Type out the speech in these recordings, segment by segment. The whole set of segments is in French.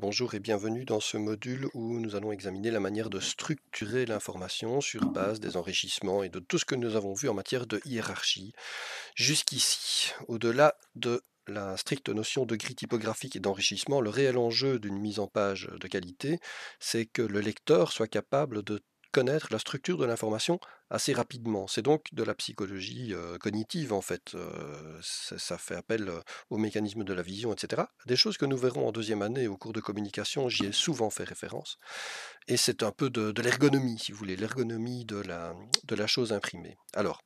Bonjour et bienvenue dans ce module où nous allons examiner la manière de structurer l'information sur base des enrichissements et de tout ce que nous avons vu en matière de hiérarchie jusqu'ici. Au-delà de la stricte notion de gris typographique et d'enrichissement, le réel enjeu d'une mise en page de qualité, c'est que le lecteur soit capable de connaître la structure de l'information assez rapidement. C'est donc de la psychologie cognitive, en fait. ça fait appel aux mécanismes de la vision, etc. Des choses que nous verrons en deuxième année au cours de communication, j'y ai souvent fait référence. Et c'est un peu de, l'ergonomie, si vous voulez, l'ergonomie de la, de la chose imprimée. Alors,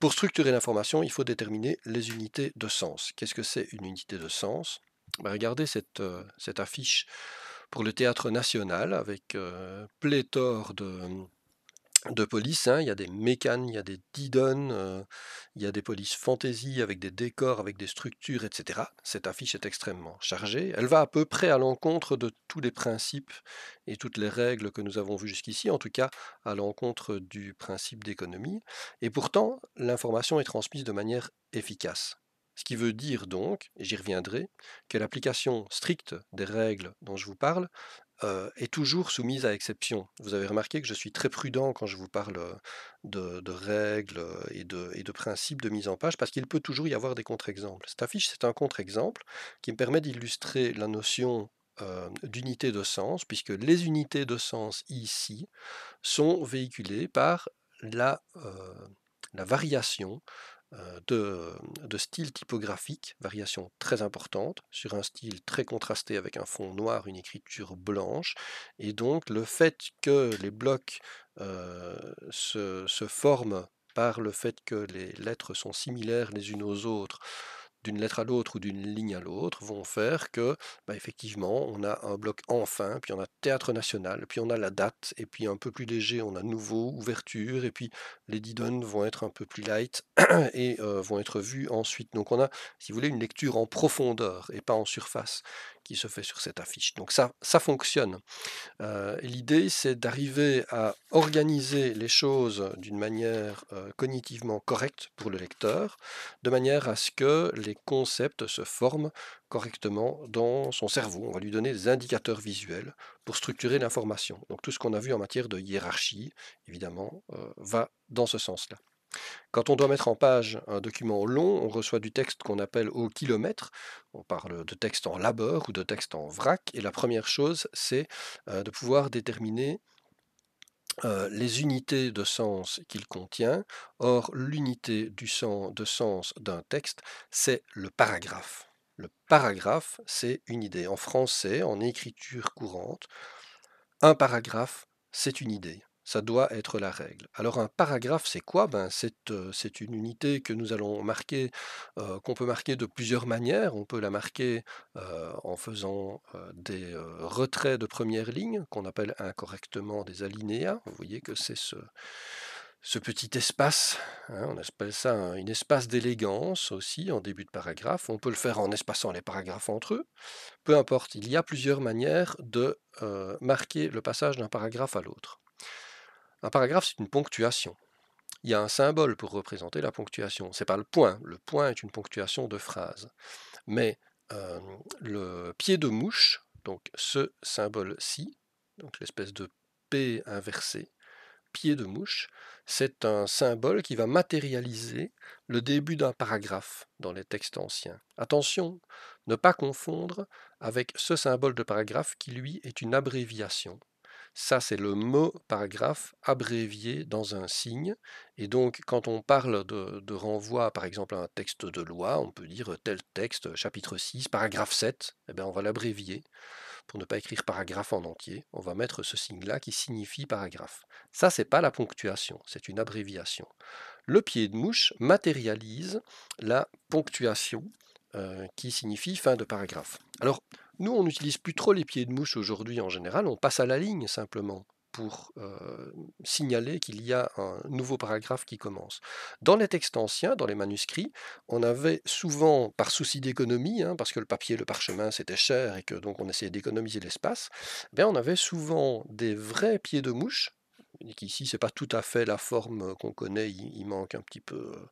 pour structurer l'information, il faut déterminer les unités de sens. Qu'est-ce que c'est une unité de sens bah, Regardez cette, cette affiche pour le théâtre national avec euh, pléthore de, mmh, polices. Hein. Il y a des mécanes, il y a des Didon, euh, il y a des polices fantasy avec des décors, avec des structures, etc. Cette affiche est extrêmement chargée. Elle va à peu près à l'encontre de tous les principes et toutes les règles que nous avons vues jusqu'ici, en tout cas à l'encontre du principe d'économie. Et pourtant, l'information est transmise de manière efficace. Ce qui veut dire donc, et j'y reviendrai, que l'application stricte des règles dont je vous parle euh, est toujours soumise à exception. Vous avez remarqué que je suis très prudent quand je vous parle euh, de, règles euh, et de, principes de mise en page, parce qu'il peut toujours y avoir des contre-exemples. Cette affiche, c'est un contre-exemple qui me permet d'illustrer la notion d'unité de sens, puisque les unités de sens ici sont véhiculées par la, la variation euh, de, style typographique, variation très importante, sur un style très contrasté avec un fond noir, une écriture blanche. Et donc le fait que les blocs euh, se, forment par le fait que les lettres sont similaires les unes aux autres, d'une lettre à l'autre ou d'une ligne à l'autre vont faire que, bah, effectivement, on a un bloc enfin, puis on a théâtre national, puis on a la date, et puis un peu plus léger, on a nouveau, ouverture, et puis les didones vont être un peu plus light et euh, vont être vus ensuite. Donc on a, si vous voulez, une lecture en profondeur et pas en surface qui se fait sur cette affiche. Donc ça, ça fonctionne. Euh, l'idée, c'est d'arriver à organiser les choses d'une manière euh, cognitivement correcte pour le lecteur, de manière à ce que les concepts se forment correctement dans son cerveau. On va lui donner des indicateurs visuels pour structurer l'information. Donc tout ce qu'on a vu en matière de hiérarchie, évidemment, euh, va dans ce sens-là. Quand on doit mettre en page un document long, on reçoit du texte qu'on appelle au kilomètre. On parle de texte en labeur ou de texte en vrac. Et la première chose, c'est euh, de pouvoir déterminer euh, les unités de sens qu'il contient. Or, l'unité de sens d'un texte, c'est le paragraphe. Le paragraphe, c'est une idée. En français, en écriture courante, un paragraphe, c'est une idée. Ça doit être la règle. Alors un paragraphe, c'est quoi ben, c'est, une unité que nous allons marquer, qu'on peut marquer de plusieurs manières. On peut la marquer en faisant des retraits de première ligne, qu'on appelle incorrectement des alinéas. Vous voyez que c'est ce, petit espace, hein, on appelle ça un, espace d'élégance aussi en début de paragraphe. On peut le faire en espaçant les paragraphes entre eux. Peu importe, il y a plusieurs manières de marquer le passage d'un paragraphe à l'autre. Un paragraphe, c'est une ponctuation. Il y a un symbole pour représenter la ponctuation. Ce n'est pas le point. Le point est une ponctuation de phrase. Mais euh, le pied de mouche, donc ce symbole-ci, donc l'espèce de P inversé, pied de mouche, c'est un symbole qui va matérialiser le début d'un paragraphe dans les textes anciens. Attention, ne pas confondre avec ce symbole de paragraphe qui, lui, est une abréviation. Ça, c'est le mot paragraphe abrévié dans un signe. Et donc, quand on parle de, renvoi, par exemple, à un texte de loi, on peut dire euh, tel texte, chapitre 6, paragraphe 7, eh bien, on va l'abrévier pour ne pas écrire paragraphe en entier. On va mettre ce signe-là qui signifie paragraphe. Ça, n'est pas la ponctuation, c'est une abréviation. Le pied de mouche matérialise la ponctuation euh, qui signifie fin de paragraphe. Alors, nous, on n'utilise plus trop les pieds de mouche aujourd'hui en général, on passe à la ligne simplement pour euh, signaler qu'il y a un nouveau paragraphe qui commence. Dans les textes anciens, dans les manuscrits, on avait souvent, par souci d'économie, hein, parce que le papier, le parchemin, c'était cher et que donc on essayait d'économiser l'espace, eh on avait souvent des vrais pieds de mouche, ici qu'ici, ce n'est pas tout à fait la forme qu'on connaît, il, manque un petit peu... Euh,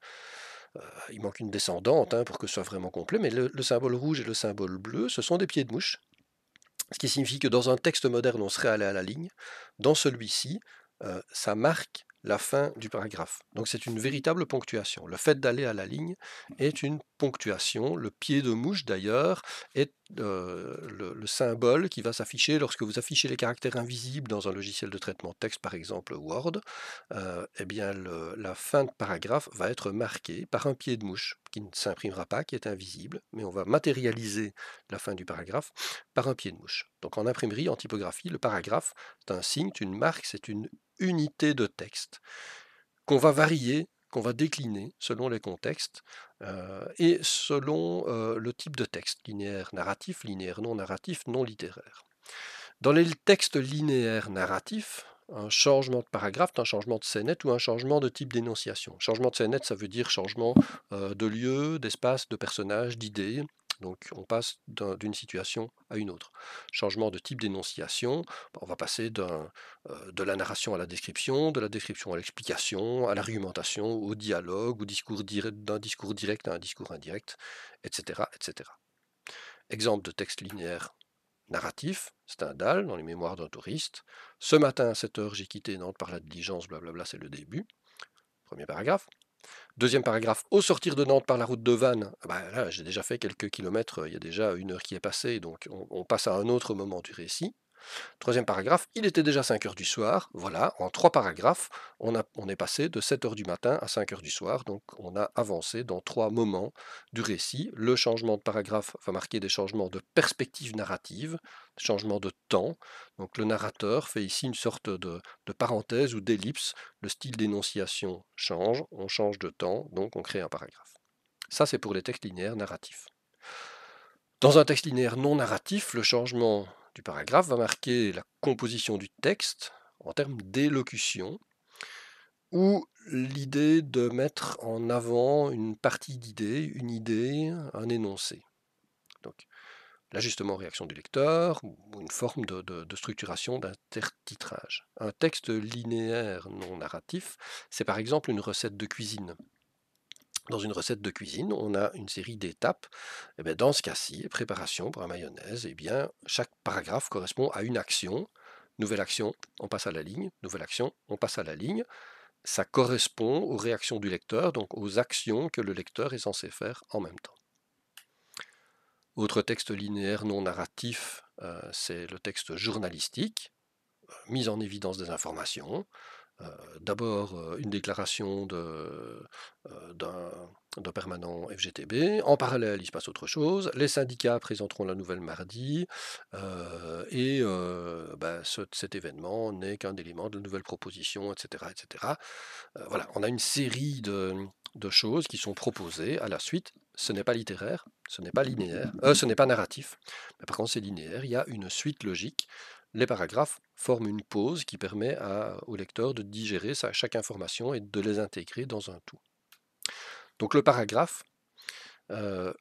euh, il manque une descendante hein, pour que ce soit vraiment complet, mais le, symbole rouge et le symbole bleu, ce sont des pieds de mouche, ce qui signifie que dans un texte moderne, on serait allé à la ligne. Dans celui-ci, euh, ça marque la fin du paragraphe. Donc c'est une véritable ponctuation. Le fait d'aller à la ligne est une ponctuation. Le pied de mouche, d'ailleurs, est euh, le, symbole qui va s'afficher lorsque vous affichez les caractères invisibles dans un logiciel de traitement de texte, par exemple Word. Euh, eh bien, la fin de paragraphe va être marquée par un pied de mouche qui ne s'imprimera pas, qui est invisible, mais on va matérialiser la fin du paragraphe par un pied de mouche. Donc en imprimerie, en typographie, le paragraphe est un signe, une marque, c'est une unité de texte qu'on va varier qu'on va décliner selon les contextes euh, et selon euh, le type de texte, linéaire narratif, linéaire non narratif, non littéraire. Dans les textes linéaires narratifs, un changement de paragraphe, un changement de scénette ou un changement de type d'énonciation. Changement de scénette, ça veut dire changement euh, de lieu, d'espace, de personnage, d'idée. Donc on passe d'une situation à une autre. Changement de type d'énonciation, on va passer euh, de la narration à la description, de la description à l'explication, à l'argumentation, au dialogue, discours d'un discours direct à un discours indirect, etc. etc. Exemple de texte linéaire narratif, c'est un dalle dans les mémoires d'un touriste. Ce matin à 7h, j'ai quitté Nantes par la diligence, blablabla, c'est le début. Premier paragraphe. Deuxième paragraphe, au sortir de Nantes par la route de Vannes, bah j'ai déjà fait quelques kilomètres, il y a déjà une heure qui est passée, donc on passe à un autre moment du récit. Troisième paragraphe, il était déjà 5 heures du soir. Voilà, en trois paragraphes, on, a, on est passé de 7 heures du matin à 5 heures du soir. Donc on a avancé dans trois moments du récit. Le changement de paragraphe va marquer des changements de perspective narrative, des changements de temps. Donc le narrateur fait ici une sorte de, de parenthèse ou d'ellipse. Le style d'énonciation change, on change de temps, donc on crée un paragraphe. Ça, c'est pour les textes linéaires narratifs. Dans un texte linéaire non narratif, le changement du paragraphe va marquer la composition du texte en termes d'élocution, ou l'idée de mettre en avant une partie d'idée, une idée, un énoncé. Donc, l'ajustement réaction du lecteur, ou une forme de, de structuration d'intertitrage. Un texte linéaire non narratif, c'est par exemple une recette de cuisine dans une recette de cuisine, on a une série d'étapes. Et eh ben, dans ce cas-ci, préparation pour la mayonnaise, eh bien, chaque paragraphe correspond à une action. Nouvelle action, on passe à la ligne. Nouvelle action, on passe à la ligne. Ça correspond aux réactions du lecteur, donc aux actions que le lecteur est censé faire en même temps. Autre texte linéaire non narratif, euh, c'est le texte journalistique, mise en évidence des informations. Euh, d'abord euh, une déclaration euh, d'un permanent FGTB. En parallèle, il se passe autre chose. Les syndicats présenteront la nouvelle mardi. et bah, cet événement n'est qu'un élément de la nouvelle proposition, etc. etc. voilà, on a une série de, de, choses qui sont proposées à la suite. Ce n'est pas littéraire, ce n'est pas linéaire, ce n'est pas narratif. Mais par contre, c'est linéaire. Il y a une suite logique les paragraphes forment une pause qui permet au lecteur de digérer chaque information et de les intégrer dans un tout. Donc le paragraphe euh,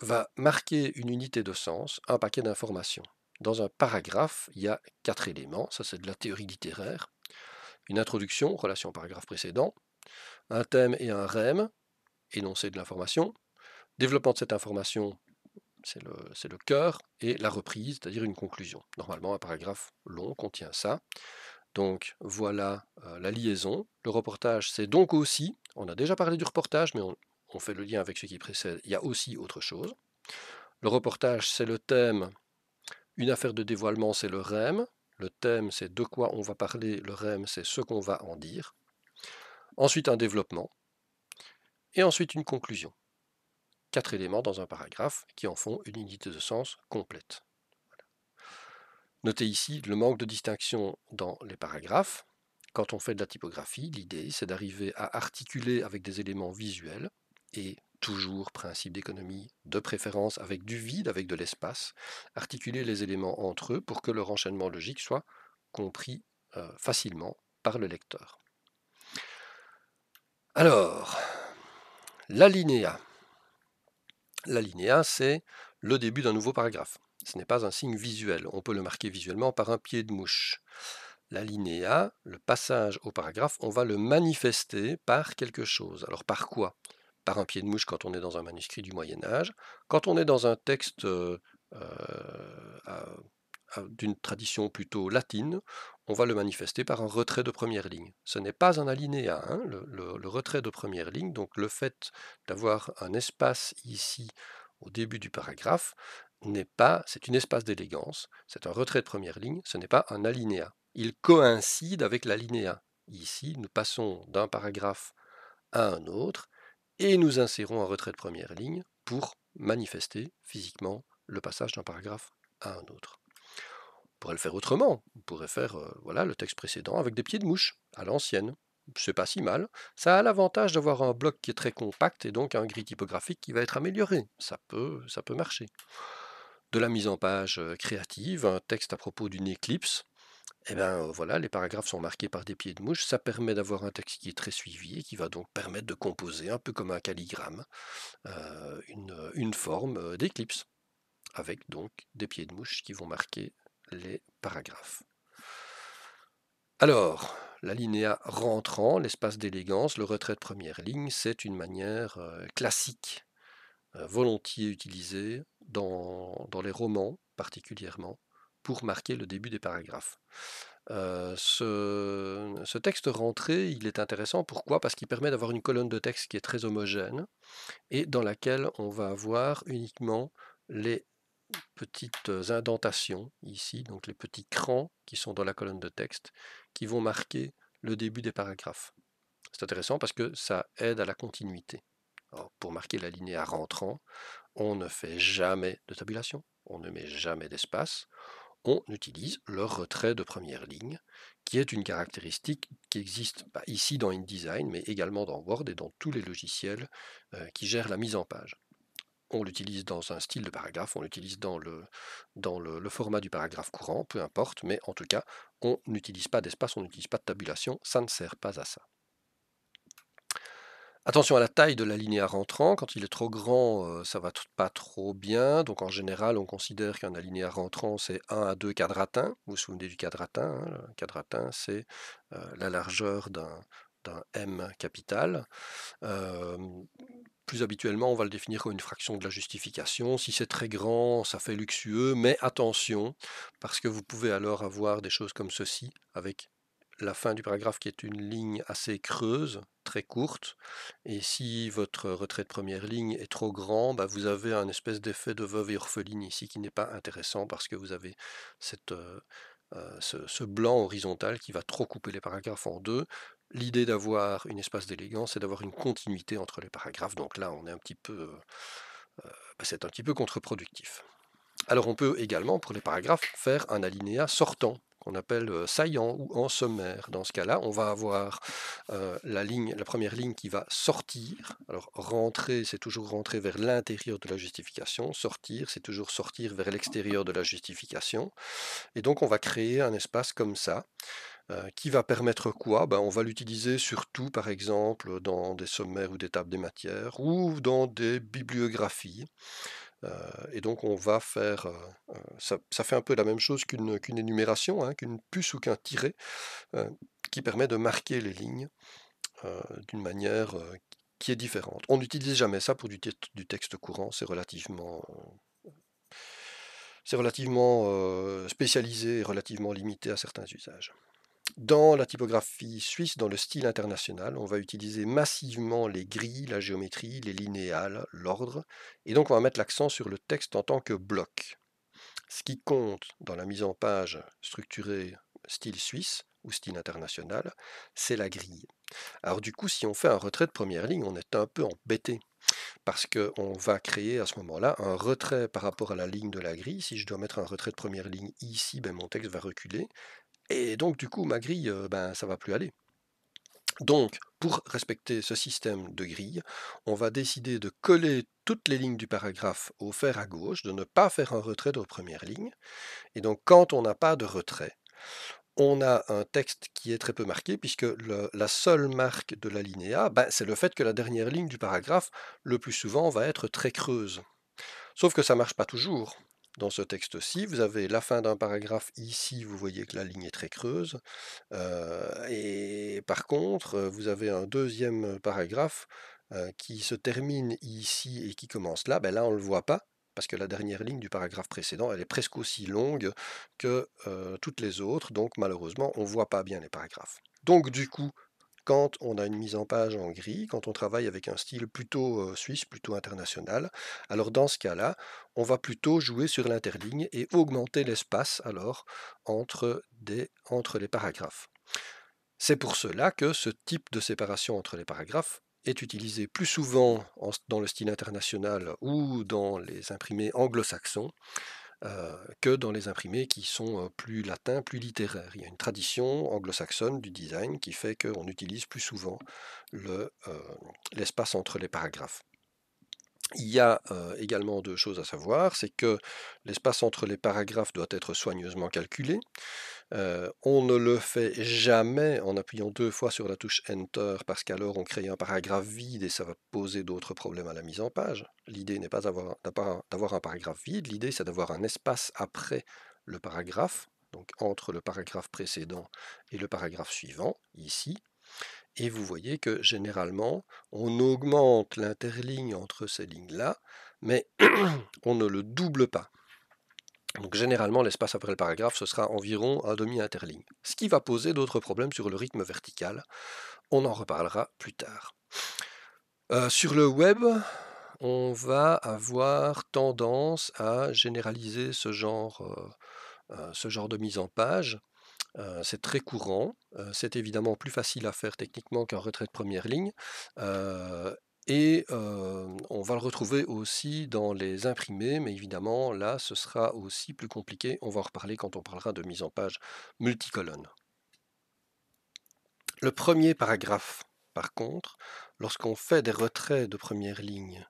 va marquer une unité de sens, un paquet d'informations. Dans un paragraphe, il y a quatre éléments, ça c'est de la théorie littéraire. Une introduction, relation au paragraphe précédent, un thème et un REM, énoncé de l'information, développement de cette information, c'est le, cœur, et la reprise, c'est-à-dire une conclusion. Normalement, un paragraphe long contient ça. Donc voilà euh, la liaison. Le reportage, c'est donc aussi, on a déjà parlé du reportage, mais on, on, fait le lien avec ce qui précède, il y a aussi autre chose. Le reportage, c'est le thème. Une affaire de dévoilement, c'est le REM. Le thème, c'est de quoi on va parler. Le REM, c'est ce qu'on va en dire. Ensuite, un développement. Et ensuite, une conclusion quatre éléments dans un paragraphe qui en font une unité de sens complète. Notez ici le manque de distinction dans les paragraphes. Quand on fait de la typographie, l'idée c'est d'arriver à articuler avec des éléments visuels et toujours principe d'économie, de préférence avec du vide, avec de l'espace, articuler les éléments entre eux pour que leur enchaînement logique soit compris euh, facilement par le lecteur. Alors, l'alinéa linéa, c'est le début d'un nouveau paragraphe. Ce n'est pas un signe visuel, on peut le marquer visuellement par un pied de mouche. L'alinéa, le passage au paragraphe, on va le manifester par quelque chose. Alors par quoi Par un pied de mouche quand on est dans un manuscrit du Moyen Âge, quand on est dans un texte euh, euh, d'une tradition plutôt latine, on va le manifester par un retrait de première ligne. Ce n'est pas un alinéa, hein, le, retrait de première ligne, donc le fait d'avoir un espace ici au début du paragraphe n'est pas, c'est une espace d'élégance, c'est un retrait de première ligne, ce n'est pas un alinéa. Il coïncide avec l'alinéa. Ici, nous passons d'un paragraphe à un autre et nous insérons un retrait de première ligne pour manifester physiquement le passage d'un paragraphe à un autre pourrait le faire autrement. On pourrait faire euh, voilà, le texte précédent avec des pieds de mouche, à l'ancienne. C'est pas si mal. Ça a l'avantage d'avoir un bloc qui est très compact et donc un gris typographique qui va être amélioré. Ça peut, ça peut marcher. De la mise en page euh, créative, un texte à propos d'une éclipse. et eh bien euh, voilà, les paragraphes sont marqués par des pieds de mouche. Ça permet d'avoir un texte qui est très suivi et qui va donc permettre de composer, un peu comme un calligramme, une, une forme d'éclipse avec donc des pieds de mouche qui vont marquer les paragraphes. Alors, l'alinéa rentrant, l'espace d'élégance, le retrait de première ligne, c'est une manière euh, classique, euh, volontiers utilisée dans, les romans particulièrement, pour marquer le début des paragraphes. Euh, ce, ce, texte rentré, il est intéressant. Pourquoi Parce qu'il permet d'avoir une colonne de texte qui est très homogène et dans laquelle on va avoir uniquement les petites euh, indentations ici, donc les petits crans qui sont dans la colonne de texte, qui vont marquer le début des paragraphes. C'est intéressant parce que ça aide à la continuité. pour marquer la à rentrant, on ne fait jamais de tabulation, on ne met jamais d'espace, on utilise le retrait de première ligne, qui est une caractéristique qui existe ici dans InDesign, mais également dans Word et dans tous les logiciels euh, qui gèrent la mise en page on l'utilise dans un style de paragraphe, on l'utilise dans, le, dans le, format du paragraphe courant, peu importe, mais en tout cas, on n'utilise pas d'espace, on n'utilise pas de tabulation, ça ne sert pas à ça. Attention à la taille de l'alinéa rentrant, quand il est trop grand, euh, ça va pas trop bien, donc en général, on considère qu'un alinéa rentrant, c'est 1 à 2 quadratins, vous vous souvenez du quadratin, hein, le quadratin, c'est euh, la largeur d'un M capital. Euh, plus habituellement, on va le définir comme une fraction de la justification. Si c'est très grand, ça fait luxueux, mais attention, parce que vous pouvez alors avoir des choses comme ceci, avec la fin du paragraphe qui est une ligne assez creuse, très courte. Et si votre retrait de première ligne est trop grand, bah, vous avez un espèce d'effet de veuve et orpheline ici qui n'est pas intéressant parce que vous avez cette, euh, euh, ce, blanc horizontal qui va trop couper les paragraphes en deux. L'idée d'avoir un espace d'élégance c'est d'avoir une continuité entre les paragraphes. Donc là, on est un petit peu, euh, bah, c'est un petit peu contre-productif. Alors on peut également, pour les paragraphes, faire un alinéa sortant qu'on appelle euh, saillant ou en sommaire. Dans ce cas-là, on va avoir euh, la, ligne, la première ligne qui va sortir. Alors rentrer, c'est toujours rentrer vers l'intérieur de la justification. Sortir, c'est toujours sortir vers l'extérieur de la justification. Et donc on va créer un espace comme ça. Euh, qui va permettre quoi ben, On va l'utiliser surtout, par exemple, dans des sommaires ou des tables des matières ou dans des bibliographies. Euh, et donc, on va faire. Euh, ça, fait un peu la même chose qu'une énumération, hein, qu'une puce ou qu'un tiret, qui permet de marquer les lignes d'une manière qui est différente. On n'utilise jamais ça pour du, texte courant, c'est relativement spécialisé et relativement limité à certains usages. Dans la typographie suisse, dans le style international, on va utiliser massivement les grilles, la géométrie, les linéales, l'ordre, et donc on va mettre l'accent sur le texte en tant que bloc. Ce qui compte dans la mise en page structurée style suisse ou style international, c'est la grille. Alors du coup, si on fait un retrait de première ligne, on est un peu embêté parce qu'on va créer à ce moment-là un retrait par rapport à la ligne de la grille. Si je dois mettre un retrait de première ligne ici, ben mon texte va reculer. Et donc, du coup, ma grille, ben, ça va plus aller. Donc, pour respecter ce système de grille, on va décider de coller toutes les lignes du paragraphe au fer à gauche, de ne pas faire un retrait de première ligne. Et donc, quand on n'a pas de retrait, on a un texte qui est très peu marqué, puisque la seule marque de l'alinéa, ben, c'est le fait que la dernière ligne du paragraphe, le plus souvent, va être très creuse. Sauf que ça ne marche pas toujours dans ce texte-ci. Vous avez la fin d'un paragraphe ici, vous voyez que la ligne est très creuse. Euh, et par contre, euh, vous avez un deuxième paragraphe euh, qui se termine ici et qui commence là. Ben là, on ne le voit pas parce que la dernière ligne du paragraphe précédent, elle est presque aussi longue que toutes les autres. Donc malheureusement, on ne voit pas bien les paragraphes. Donc du coup, quand on a une mise en page en gris, quand on travaille avec un style plutôt suisse, plutôt international. Alors dans ce cas-là, on va plutôt jouer sur l'interligne et augmenter l'espace alors entre, entre les paragraphes. C'est pour cela que ce type de séparation entre les paragraphes est utilisé plus souvent dans le style international ou dans les imprimés anglo-saxons euh, que dans les imprimés qui sont euh, plus latins, plus littéraires. Il y a une tradition anglo-saxonne du design qui fait qu'on utilise plus souvent euh, l'espace entre les paragraphes. Il y a également deux choses à savoir, c'est que l'espace entre les paragraphes doit être soigneusement calculé. on ne le fait jamais en appuyant deux fois sur la touche Enter parce qu'alors on crée un paragraphe vide et ça va poser d'autres problèmes à la mise en page. L'idée n'est pas d'avoir un paragraphe vide, l'idée c'est d'avoir un espace après le paragraphe, donc entre le paragraphe précédent et le paragraphe suivant, ici, et vous voyez que généralement, on augmente l'interligne entre ces lignes-là, mais on ne le double pas. Donc généralement, l'espace après le paragraphe, ce sera environ un demi-interligne, ce qui va poser d'autres problèmes sur le rythme vertical. On en reparlera plus tard. Euh, sur le web, on va avoir tendance à généraliser ce genre euh, euh, de mise en page c'est très courant, c'est évidemment plus facile à faire techniquement qu'un retrait de première ligne. et on va le retrouver aussi dans les imprimés, mais évidemment là ce sera aussi plus compliqué. On va en reparler quand on parlera de mise en page multicolonne. Le premier paragraphe, par contre, lorsqu'on fait des retraits de première ligne,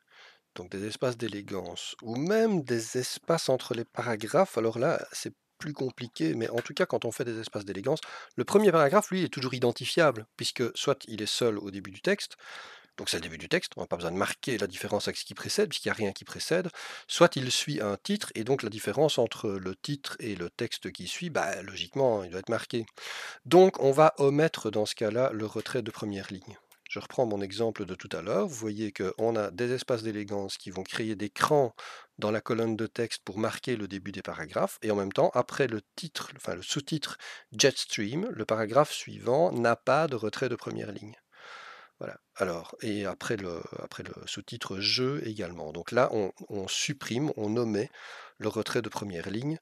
donc des espaces d'élégance, ou même des espaces entre les paragraphes, alors là, c'est plus compliqué, mais en tout cas, quand on fait des espaces d'élégance, le premier paragraphe, lui, est toujours identifiable, puisque soit il est seul au début du texte, donc c'est le début du texte, on n'a pas besoin de marquer la différence avec ce qui précède, puisqu'il n'y a rien qui précède. Soit il suit un titre, et donc la différence entre le titre et le texte qui suit, bah, logiquement, il doit être marqué. Donc on va omettre dans ce cas-là le retrait de première ligne. Je reprends mon exemple de tout à l'heure. Vous voyez qu'on a des espaces d'élégance qui vont créer des crans dans la colonne de texte pour marquer le début des paragraphes. Et en même temps, après le titre, enfin le sous-titre Jetstream, le paragraphe suivant n'a pas de retrait de première ligne. Voilà. Alors, et après le, sous-titre jeu également. Donc là, on, supprime, on omet le retrait de première ligne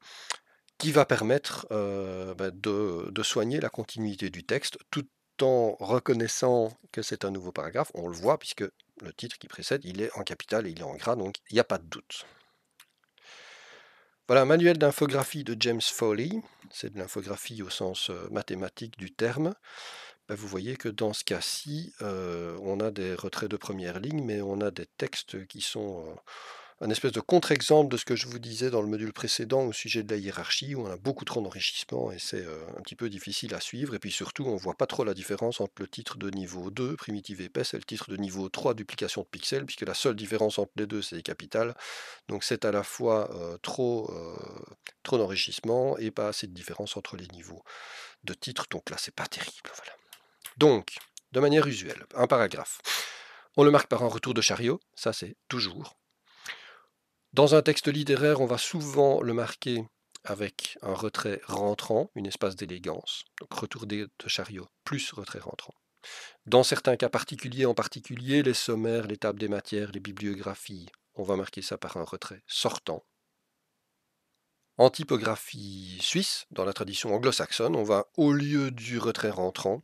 qui va permettre euh, bah, de, soigner la continuité du texte tout reconnaissant que c'est un nouveau paragraphe, on le voit puisque le titre qui précède, il est en capital et il est en gras, donc il n'y a pas de doute. Voilà manuel d'infographie de James Foley. C'est de l'infographie au sens euh, mathématique du terme. Ben, vous voyez que dans ce cas-ci, euh, on a des retraits de première ligne, mais on a des textes qui sont... Euh, un espèce de contre-exemple de ce que je vous disais dans le module précédent au sujet de la hiérarchie, où on a beaucoup trop d'enrichissement et c'est euh, un petit peu difficile à suivre. Et puis surtout, on ne voit pas trop la différence entre le titre de niveau 2, primitive épaisse, et le titre de niveau 3, duplication de pixels, puisque la seule différence entre les deux, c'est les capitales. Donc c'est à la fois euh, trop, euh, trop d'enrichissement et pas assez de différence entre les niveaux de titre. Donc là, c'est pas terrible. Voilà. Donc, de manière usuelle, un paragraphe. On le marque par un retour de chariot, ça c'est toujours dans un texte littéraire, on va souvent le marquer avec un retrait rentrant, une espace d'élégance, donc retour de chariot plus retrait rentrant. Dans certains cas particuliers, en particulier les sommaires, les tables des matières, les bibliographies, on va marquer ça par un retrait sortant. En typographie suisse, dans la tradition anglo-saxonne, on va, au lieu du retrait rentrant,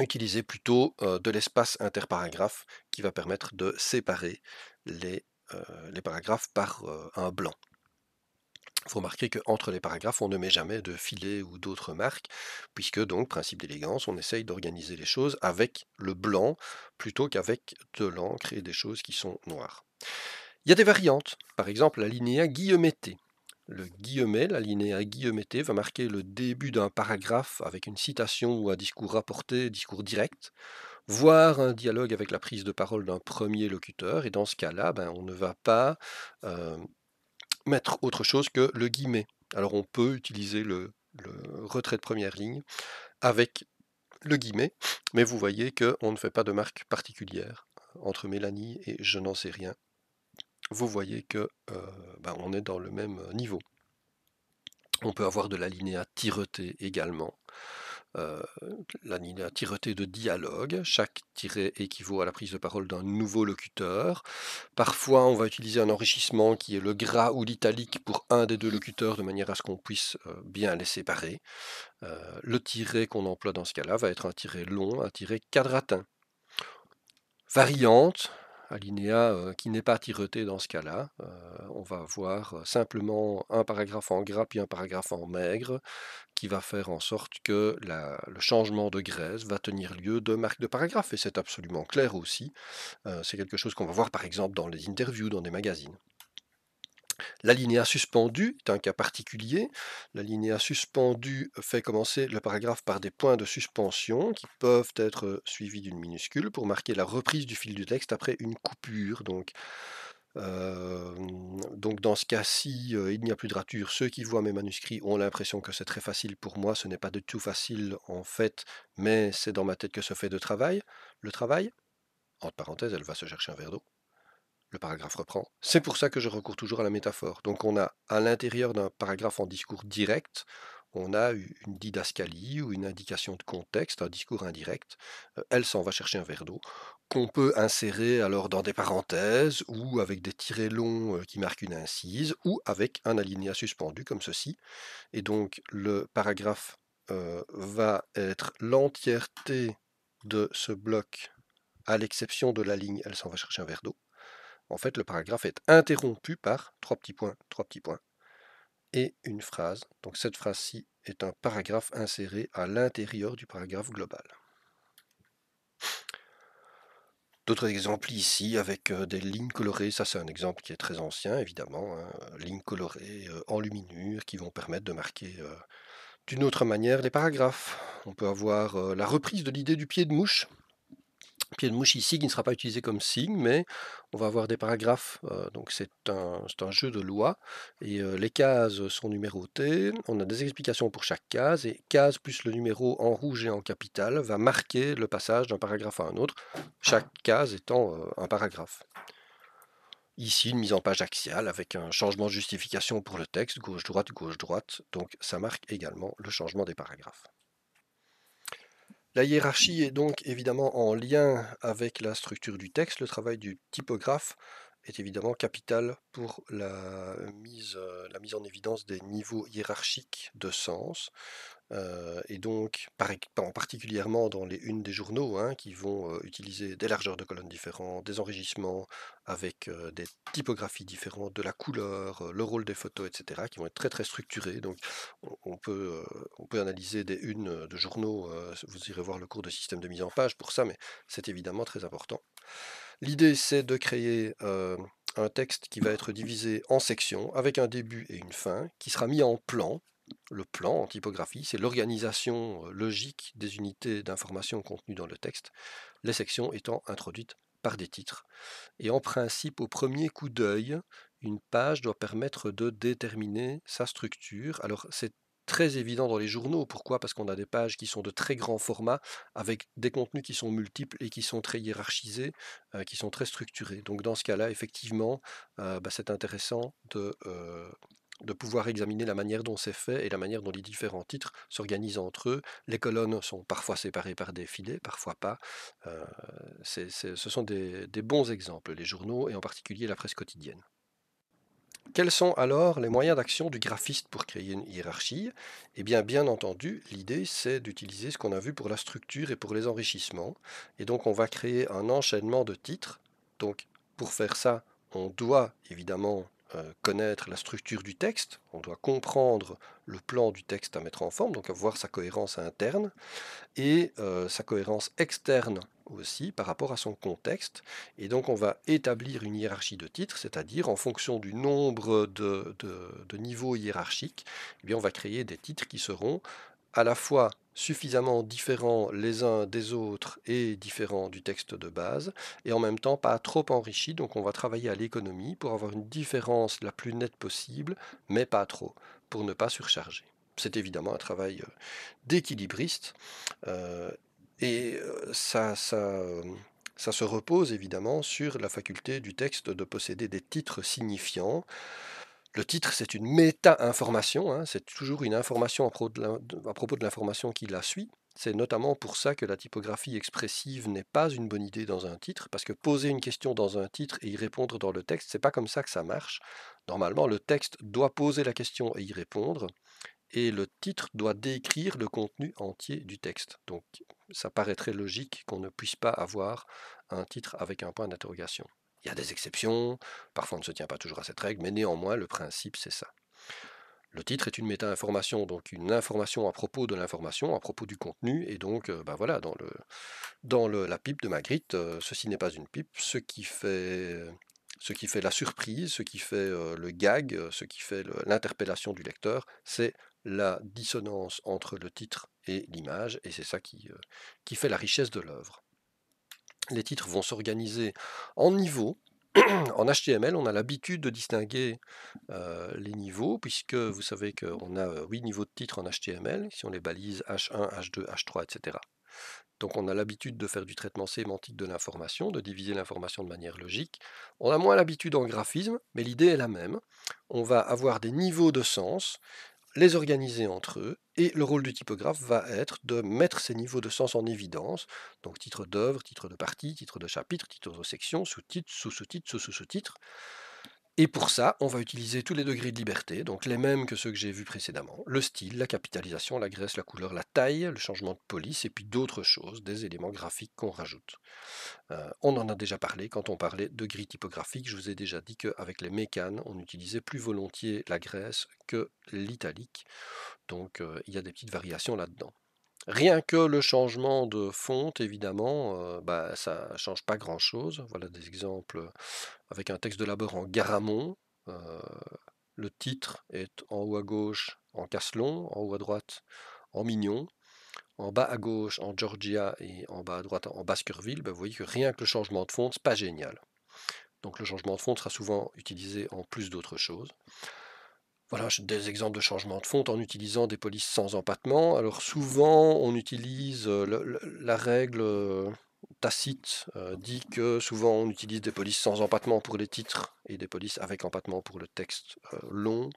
utiliser plutôt euh, de l'espace interparagraphe qui va permettre de séparer les euh, les paragraphes par euh, un blanc. Il faut remarquer qu'entre les paragraphes, on ne met jamais de filet ou d'autres marques, puisque donc, principe d'élégance, on essaye d'organiser les choses avec le blanc plutôt qu'avec de l'encre et des choses qui sont noires. Il y a des variantes, par exemple la linéa guillemetée. Le guillemet, la linéa guillemetée, va marquer le début d'un paragraphe avec une citation ou un discours rapporté, discours direct. Voir un dialogue avec la prise de parole d'un premier locuteur. Et dans ce cas-là, ben, on ne va pas euh, mettre autre chose que le guillemet. Alors on peut utiliser le, retrait de première ligne avec le guillemet, mais vous voyez qu'on ne fait pas de marque particulière entre Mélanie et je n'en sais rien. Vous voyez que euh, ben, on est dans le même niveau. On peut avoir de la l'alinéa tiretée également la, tireté de dialogue. Chaque tiré équivaut à la prise de parole d'un nouveau locuteur. Parfois, on va utiliser un enrichissement qui est le gras ou l'italique pour un des deux locuteurs de manière à ce qu'on puisse euh, bien les séparer. Euh, le tiret qu'on emploie dans ce cas-là va être un tiret long, un tiret quadratin. Variante, alinéa euh, qui n'est pas tireté dans ce cas-là. Euh, on va avoir euh, simplement un paragraphe en gras puis un paragraphe en maigre qui va faire en sorte que le changement de graisse va tenir lieu de marque de paragraphe. Et c'est absolument clair aussi. c'est quelque chose qu'on va voir par exemple dans les interviews, dans des magazines. L'alinéa suspendu est un cas particulier. L'alinéa suspendu fait commencer le paragraphe par des points de suspension qui peuvent être suivis d'une minuscule pour marquer la reprise du fil du texte après une coupure. Donc, euh, donc dans ce cas-ci, euh, il n'y a plus de rature. Ceux qui voient mes manuscrits ont l'impression que c'est très facile pour moi. Ce n'est pas du tout facile en fait, mais c'est dans ma tête que se fait de travail, le travail. Entre parenthèses, elle va se chercher un verre d'eau le paragraphe reprend. C'est pour ça que je recours toujours à la métaphore. Donc on a à l'intérieur d'un paragraphe en discours direct, on a une didascalie ou une indication de contexte, un discours indirect. Euh, elle s'en va chercher un verre d'eau qu'on peut insérer alors dans des parenthèses ou avec des tirets longs euh, qui marquent une incise ou avec un alinéa suspendu comme ceci. Et donc le paragraphe euh, va être l'entièreté de ce bloc à l'exception de la ligne elle s'en va chercher un verre d'eau. En fait, le paragraphe est interrompu par trois petits points, trois petits points, et une phrase. Donc cette phrase-ci est un paragraphe inséré à l'intérieur du paragraphe global. D'autres exemples ici avec euh, des lignes colorées, ça c'est un exemple qui est très ancien évidemment, hein. lignes colorées, euh, en luminure qui vont permettre de marquer euh, d'une autre manière les paragraphes. On peut avoir la reprise de l'idée du pied de mouche, une mouche ici qui ne sera pas utilisée comme signe, mais on va avoir des paragraphes. Euh, donc c'est un, jeu de loi. Et euh, les cases sont numérotées. On a des explications pour chaque case. Et case plus le numéro en rouge et en capital va marquer le passage d'un paragraphe à un autre, chaque case étant euh, un paragraphe. Ici, une mise en page axiale avec un changement de justification pour le texte, gauche-droite, gauche-droite. Donc ça marque également le changement des paragraphes. La hiérarchie est donc évidemment en lien avec la structure du texte. Le travail du typographe est évidemment capital pour la mise, euh, la mise en évidence des niveaux hiérarchiques de sens. Euh, et donc, par, particulièrement dans les unes des journaux, hein, qui vont euh, utiliser des largeurs de colonnes différentes, des enrichissements avec euh, des typographies différentes, de la couleur, le rôle des photos, etc., qui vont être très très structurés. Donc, on, peut, on peut analyser des unes de journaux, vous irez voir le cours de système de mise en page pour ça, mais c'est évidemment très important. L'idée, c'est de créer un texte qui va être divisé en sections, avec un début et une fin, qui sera mis en plan le plan en typographie, c'est l'organisation euh, logique des unités d'information contenues dans le texte, les sections étant introduites par des titres. Et en principe, au premier coup d'œil, une page doit permettre de déterminer sa structure. Alors c'est très évident dans les journaux. Pourquoi Parce qu'on a des pages qui sont de très grands formats, avec des contenus qui sont multiples et qui sont très hiérarchisés, euh, qui sont très structurés. Donc dans ce cas-là, effectivement, euh, bah, c'est intéressant de de pouvoir examiner la manière dont c'est fait et la manière dont les différents titres s'organisent entre eux. Les colonnes sont parfois séparées par des filets, parfois pas. Euh, ce sont des, des bons exemples, les journaux et en particulier la presse quotidienne. Quels sont alors les moyens d'action du graphiste pour créer une hiérarchie Eh bien, bien entendu, l'idée, c'est d'utiliser ce qu'on a vu pour la structure et pour les enrichissements. Et donc, on va créer un enchaînement de titres. Donc, pour faire ça, on doit évidemment euh, connaître la structure du texte, on doit comprendre le plan du texte à mettre en forme, donc avoir sa cohérence interne et euh, sa cohérence externe aussi par rapport à son contexte. Et donc on va établir une hiérarchie de titres, c'est-à-dire en fonction du nombre de, niveaux hiérarchiques, eh bien on va créer des titres qui seront à la fois suffisamment différents les uns des autres et différents du texte de base, et en même temps pas trop enrichi, donc on va travailler à l'économie pour avoir une différence la plus nette possible, mais pas trop, pour ne pas surcharger. C'est évidemment un travail euh, d'équilibriste, euh, et euh, ça, ça se repose évidemment sur la faculté du texte de posséder des titres signifiants, le titre, c'est une méta-information, hein. c'est toujours une information à propos de l'information qui la suit. C'est notamment pour ça que la typographie expressive n'est pas une bonne idée dans un titre, parce que poser une question dans un titre et y répondre dans le texte, c'est pas comme ça que ça marche. Normalement, le texte doit poser la question et y répondre, et le titre doit décrire le contenu entier du texte. Donc, ça paraîtrait logique qu'on ne puisse pas avoir un titre avec un point d'interrogation. Il y a des exceptions, parfois on ne se tient pas toujours à cette règle, mais néanmoins le principe c'est ça. Le titre est une méta-information, donc une information à propos de l'information, à propos du contenu, et donc euh, bah, voilà, dans, le, dans la pipe de Magritte, euh, ceci n'est pas une pipe, ce qui fait ce qui fait la surprise, ce qui fait euh, le gag, ce qui fait l'interpellation du lecteur, c'est la dissonance entre le titre et l'image, et c'est ça qui, qui fait la richesse de l'œuvre les titres vont s'organiser en niveaux. en HTML, on a l'habitude de distinguer euh, les niveaux, puisque vous savez qu'on a 8 niveaux de titres en HTML, si on les balise H1, H2, H3, etc. Donc on a l'habitude de faire du traitement sémantique de l'information, de diviser l'information de manière logique. On a moins l'habitude en graphisme, mais l'idée est la même. On va avoir des niveaux de sens les organiser entre eux, et le rôle du typographe va être de mettre ces niveaux de sens en évidence, donc titre d'œuvre, titre de partie, titre de chapitre, titre de section, sous-titre, sous-sous-titre, sous-sous-titre. sous titre sous sous titre sous sous sous titre et pour ça, on va utiliser tous les degrés de liberté, donc les mêmes que ceux que j'ai vus précédemment, le style, la capitalisation, la graisse, la couleur, la taille, le changement de police, et puis d'autres choses, des éléments graphiques qu'on rajoute. Euh, on en a déjà parlé quand on parlait de gris typographique, je vous ai déjà dit qu'avec les mécanes, on utilisait plus volontiers la graisse que l'italique, donc euh, il y a des petites variations là-dedans. Rien que le changement de fonte, évidemment, euh, bah, ça ne change pas grand-chose. Voilà des exemples avec un texte de labeur en Garamond. Euh, le titre est en haut à gauche en Caslon, en haut à droite en Mignon, en bas à gauche en Georgia et en bas à droite en Baskerville. Bah, vous voyez que rien que le changement de fonte, n'est pas génial. Donc le changement de fonte sera souvent utilisé en plus d'autres choses. Voilà des exemples de changement de fonte en utilisant des polices sans empattement. Alors souvent, on utilise euh, la règle euh, tacite euh, dit que souvent on utilise des polices sans empattement pour les titres et des polices avec empattement pour le texte long.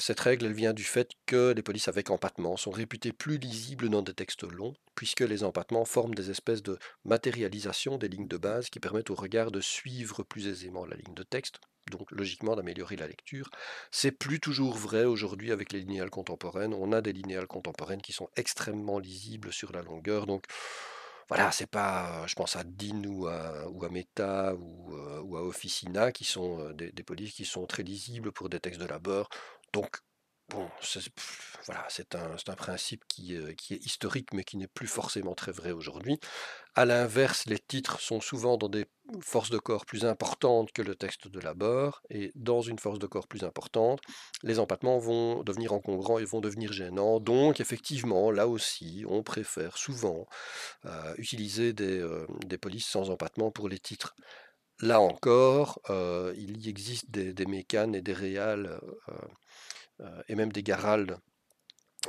cette règle elle vient du fait que les polices avec empattement sont réputées plus lisibles dans des textes longs, puisque les empattements forment des espèces de matérialisation des lignes de base qui permettent au regard de suivre plus aisément la ligne de texte, donc logiquement d'améliorer la lecture. C'est plus toujours vrai aujourd'hui avec les linéales contemporaines. On a des linéales contemporaines qui sont extrêmement lisibles sur la longueur, donc voilà, c'est pas, euh, je pense à DIN ou à, ou Meta euh, ou, à Officina, qui sont euh, des, des polices qui sont très lisibles pour des textes de labeur. Donc bon, c'est, voilà, c'est un, principe euh, qui, est historique, mais qui n'est plus forcément très vrai aujourd'hui. À l'inverse, les titres sont souvent dans des forces de corps plus importantes que le texte de labor et dans une force de corps plus importante, les empattements vont devenir encombrants et vont devenir gênants. Donc, effectivement, là aussi, on préfère souvent euh, utiliser euh, des, polices sans empattement pour les titres là encore, il y existe des, mécanes et des réals euh, et même des Garalds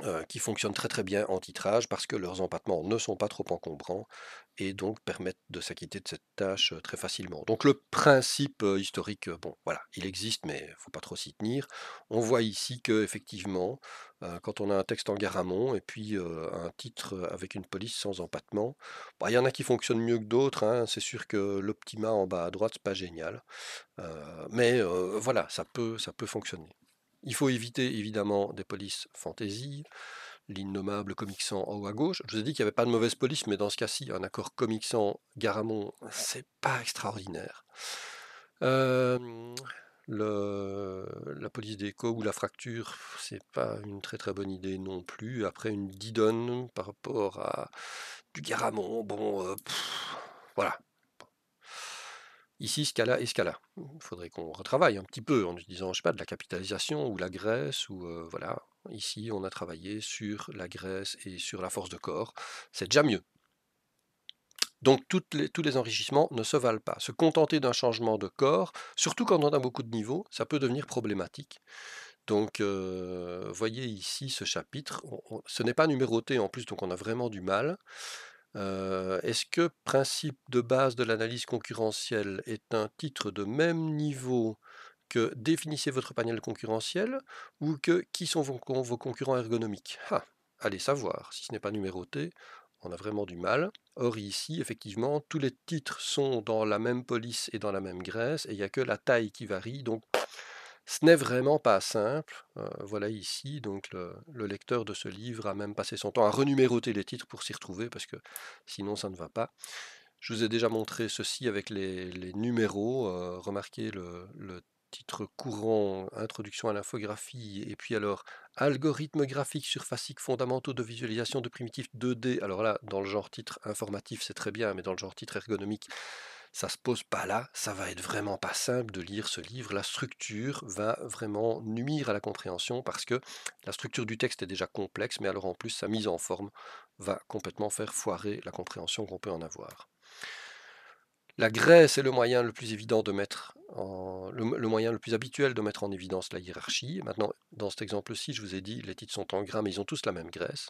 euh, qui fonctionnent très très bien en titrage parce que leurs empattements ne sont pas trop encombrants et donc permettent de s'acquitter de cette tâche euh, très facilement. Donc le principe historique, bon voilà, il existe mais il ne faut pas trop s'y tenir. On voit ici que effectivement, quand on a un texte en garamond et puis un titre avec une police sans empattement, bah, il y en a qui fonctionnent mieux que d'autres, hein. c'est sûr que l'optima en bas à droite, c'est pas génial. mais voilà, ça peut, ça peut fonctionner. Il faut éviter évidemment des polices fantasy, l'innommable sans en haut à gauche. Je vous ai dit qu'il n'y avait pas de mauvaise police, mais dans ce cas-ci, un accord sans garamond c'est pas extraordinaire. la police d'écho ou la fracture, c'est pas une très très bonne idée non plus. Après, une didone par rapport à du Garamond, bon, euh, voilà, ici, Scala et ce Il faudrait qu'on retravaille un petit peu en utilisant, je sais pas, de la capitalisation ou la Grèce, ou voilà. Ici, on a travaillé sur la Grèce et sur la force de corps. C'est déjà mieux. Donc tous les enrichissements ne se valent pas. Se contenter d'un changement de corps, surtout quand on a beaucoup de niveaux, ça peut devenir problématique. Donc, voyez ici ce chapitre. ce n'est pas numéroté en plus, donc on a vraiment du mal. Euh, est-ce que principe de base de l'analyse concurrentielle est un titre de même niveau que définissez votre panel concurrentiel ou que qui sont vos, concurrents ergonomiques ah, Allez savoir, si ce n'est pas numéroté, on a vraiment du mal. Or ici, effectivement, tous les titres sont dans la même police et dans la même graisse, et il n'y a que la taille qui varie, donc ce n'est vraiment pas simple. voilà ici, donc le, lecteur de ce livre a même passé son temps à renuméroter les titres pour s'y retrouver, parce que sinon ça ne va pas. Je vous ai déjà montré ceci avec les, numéros. remarquez le, titre courant, introduction à l'infographie, et puis alors algorithmes graphiques surfaciques, fondamentaux de visualisation de primitifs 2D. Alors là, dans le genre titre informatif, c'est très bien, mais dans le genre titre ergonomique, ça se pose pas là, ça va être vraiment pas simple de lire ce livre. La structure va vraiment nuire à la compréhension parce que la structure du texte est déjà complexe, mais alors en plus sa mise en forme va complètement faire foirer la compréhension qu'on peut en avoir. La graisse est le moyen le plus évident de mettre en, moyen le plus habituel de mettre en évidence la hiérarchie. Maintenant, dans cet exemple-ci, je vous ai dit, les titres sont en gras, mais ils ont tous la même graisse.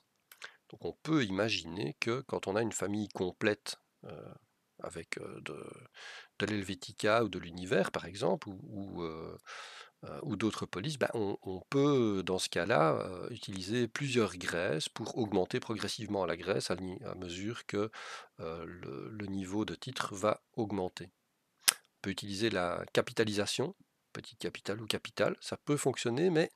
Donc on peut imaginer que quand on a une famille complète, euh, avec de, de l'Helvetica ou de l'Univers, par exemple, ou, ou, d'autres polices, bah, on, peut, dans ce cas-là, utiliser plusieurs graisses pour augmenter progressivement la graisse à, mesure que le, niveau de titre va augmenter. On peut utiliser la capitalisation, petite capital ou capital, ça peut fonctionner, mais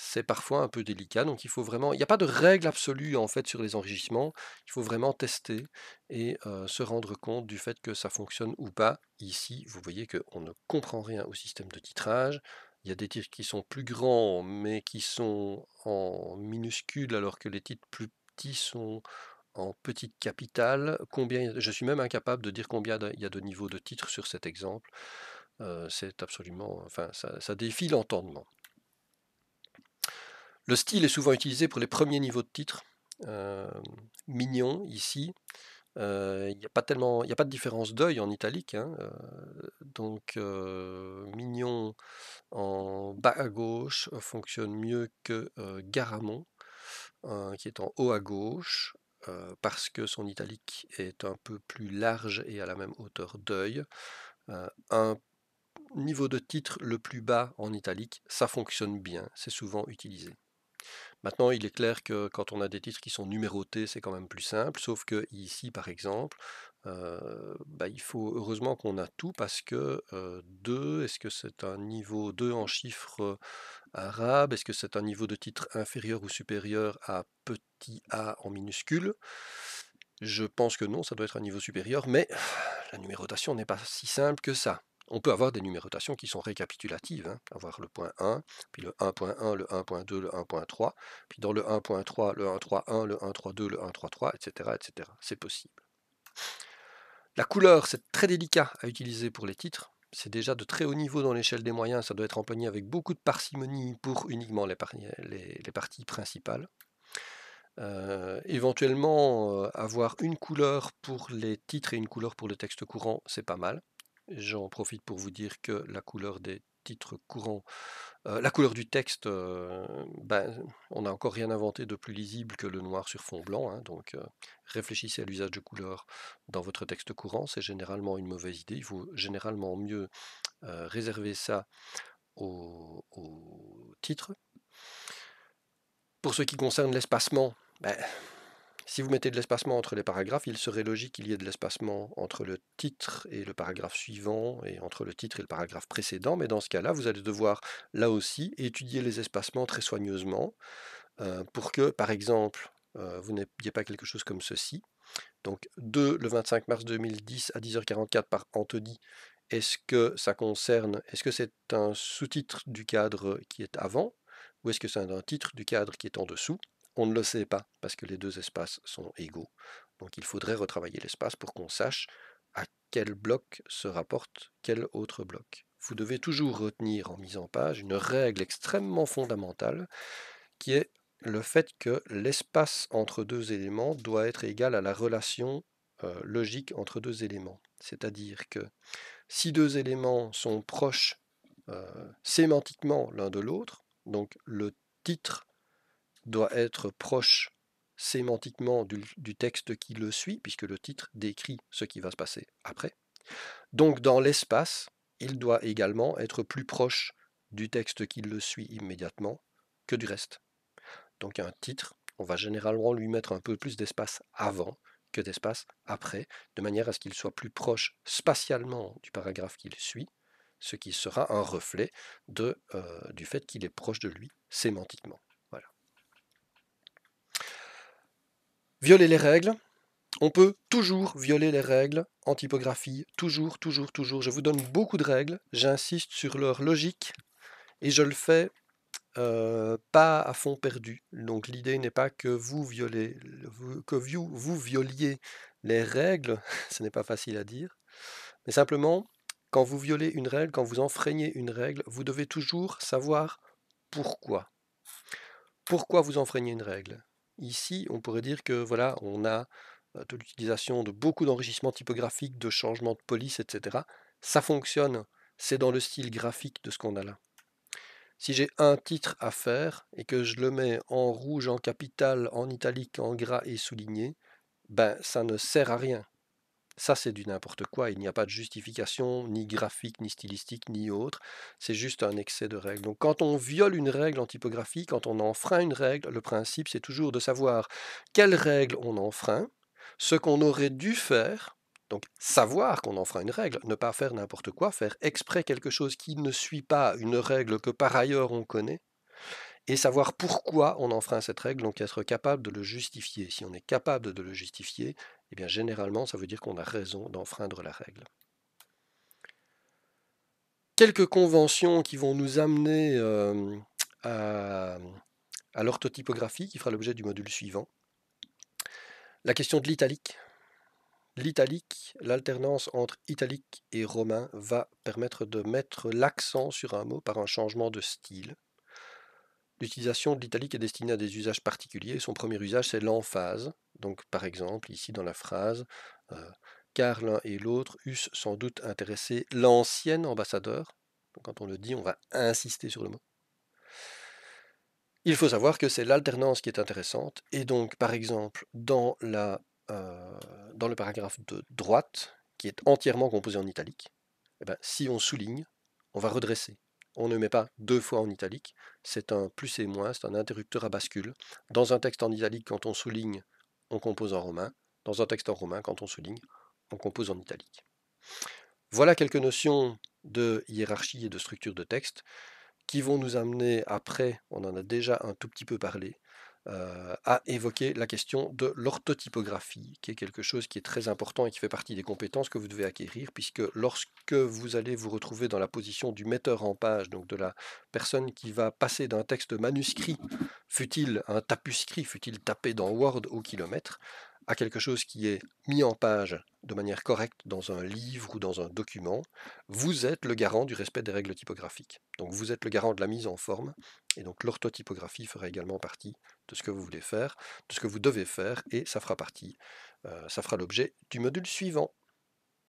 c'est parfois un peu délicat. Donc il faut vraiment, il n'y a pas de règle absolue en fait sur les enrichissements. Il faut vraiment tester et se rendre compte du fait que ça fonctionne ou pas. Ici, vous voyez qu'on ne comprend rien au système de titrage. Il y a des titres qui sont plus grands mais qui sont en minuscules alors que les titres plus petits sont en petite capitale. Combien, je suis même incapable de dire combien il y a de niveaux de titres sur cet exemple. c'est absolument, enfin, ça, ça défie l'entendement. Le style est souvent utilisé pour les premiers niveaux de titre. Euh, mignon ici. Euh, il n'y a pas de différence d'œil en italique, hein, euh, donc Mignon en bas à gauche fonctionne mieux que Garamond, qui est en haut à gauche, parce que son italique est un peu plus large et à la même hauteur d'œil. un niveau de titre le plus bas en italique, ça fonctionne bien, c'est souvent utilisé. Maintenant, il est clair que quand on a des titres qui sont numérotés, c'est quand même plus simple, sauf que ici, par exemple, euh, bah, il faut heureusement qu'on a tout parce que 2, euh, est-ce que c'est un niveau 2 en chiffres arabes Est-ce que c'est un niveau de titre inférieur ou supérieur à petit a en minuscule Je pense que non, ça doit être un niveau supérieur, mais la numérotation n'est pas si simple que ça on peut avoir des numérotations qui sont récapitulatives, hein. avoir le point 1, puis le 1.1, le 1.2, le 1.3, puis dans le 1.3, le 1.3.1, le 1.3.2, le 1.3.3, etc. etc. C'est possible. La couleur, c'est très délicat à utiliser pour les titres. C'est déjà de très haut niveau dans l'échelle des moyens, ça doit être empoigné avec beaucoup de parcimonie pour uniquement les, les, parties principales. Euh, éventuellement, euh, avoir une couleur pour les titres et une couleur pour le texte courant, c'est pas mal. J'en profite pour vous dire que la couleur des titres courants, euh, la couleur du texte, euh, ben, on n'a encore rien inventé de plus lisible que le noir sur fond blanc. Hein, donc euh, réfléchissez à l'usage de couleurs dans votre texte courant. C'est généralement une mauvaise idée. Il vaut généralement mieux réserver ça au, au, titre. Pour ce qui concerne l'espacement, ben, si vous mettez de l'espacement entre les paragraphes, il serait logique qu'il y ait de l'espacement entre le titre et le paragraphe suivant, et entre le titre et le paragraphe précédent, mais dans ce cas-là, vous allez devoir, là aussi, étudier les espacements très soigneusement, euh, pour que, par exemple, euh, vous n'ayez pas quelque chose comme ceci. Donc 2 le 25 mars 2010 à 10h44 par Anthony, est-ce que ça concerne, est-ce que c'est un sous-titre du cadre qui est avant, ou est-ce que c'est un titre du cadre qui est en dessous on ne le sait pas parce que les deux espaces sont égaux. Donc il faudrait retravailler l'espace pour qu'on sache à quel bloc se rapporte quel autre bloc. Vous devez toujours retenir en mise en page une règle extrêmement fondamentale qui est le fait que l'espace entre deux éléments doit être égal à la relation euh, logique entre deux éléments. C'est-à-dire que si deux éléments sont proches euh, sémantiquement l'un de l'autre, donc le titre doit être proche sémantiquement du, texte qui le suit, puisque le titre décrit ce qui va se passer après. Donc dans l'espace, il doit également être plus proche du texte qui le suit immédiatement que du reste. Donc un titre, on va généralement lui mettre un peu plus d'espace avant que d'espace après, de manière à ce qu'il soit plus proche spatialement du paragraphe qu'il suit, ce qui sera un reflet de, euh, du fait qu'il est proche de lui sémantiquement. Violer les règles, on peut toujours violer les règles en typographie, toujours, toujours, toujours. Je vous donne beaucoup de règles, j'insiste sur leur logique et je le fais euh, pas à fond perdu. Donc l'idée n'est pas que vous violez, que vous, vous violiez les règles, ce n'est pas facile à dire, mais simplement quand vous violez une règle, quand vous enfreignez une règle, vous devez toujours savoir pourquoi. Pourquoi vous enfreignez une règle Ici, on pourrait dire que voilà, on a de l'utilisation de beaucoup d'enrichissements typographiques, de changements de police, etc. Ça fonctionne, c'est dans le style graphique de ce qu'on a là. Si j'ai un titre à faire et que je le mets en rouge, en capitale, en italique, en gras et souligné, ben ça ne sert à rien. Ça, c'est du n'importe quoi. Il n'y a pas de justification, ni graphique, ni stylistique, ni autre. C'est juste un excès de règles. Donc, quand on viole une règle en typographie, quand on enfreint une règle, le principe, c'est toujours de savoir quelle règle on enfreint, ce qu'on aurait dû faire donc savoir qu'on enfreint une règle, ne pas faire n'importe quoi, faire exprès quelque chose qui ne suit pas une règle que par ailleurs on connaît, et savoir pourquoi on enfreint cette règle, donc être capable de le justifier. Si on est capable de le justifier, eh bien généralement ça veut dire qu'on a raison d'enfreindre la règle. Quelques conventions qui vont nous amener euh, à, à l'orthotypographie qui fera l'objet du module suivant. La question de l'italique. L'italique, l'alternance entre italique et romain va permettre de mettre l'accent sur un mot par un changement de style. L'utilisation de l'italique est destinée à des usages particuliers. Son premier usage, c'est l'emphase. Donc, par exemple, ici dans la phrase, euh, car l'un et l'autre eussent sans doute intéressé l'ancien ambassadeur. quand on le dit, on va insister sur le mot. Il faut savoir que c'est l'alternance qui est intéressante. Et donc, par exemple, dans, la, euh, dans le paragraphe de droite, qui est entièrement composé en italique, eh ben, si on souligne, on va redresser on ne met pas deux fois en italique. C'est un plus et moins, c'est un interrupteur à bascule. Dans un texte en italique, quand on souligne, on compose en romain. Dans un texte en romain, quand on souligne, on compose en italique. Voilà quelques notions de hiérarchie et de structure de texte qui vont nous amener après, on en a déjà un tout petit peu parlé, a euh, évoqué la question de l'orthotypographie, qui est quelque chose qui est très important et qui fait partie des compétences que vous devez acquérir, puisque lorsque vous allez vous retrouver dans la position du metteur en page, donc de la personne qui va passer d'un texte manuscrit, fut-il un tapuscrit, fut-il tapé dans Word ou kilomètre, à quelque chose qui est mis en page de manière correcte dans un livre ou dans un document, vous êtes le garant du respect des règles typographiques. Donc vous êtes le garant de la mise en forme, et donc l'orthotypographie fera également partie de ce que vous voulez faire, de ce que vous devez faire, et ça fera partie, euh, ça fera l'objet du module suivant.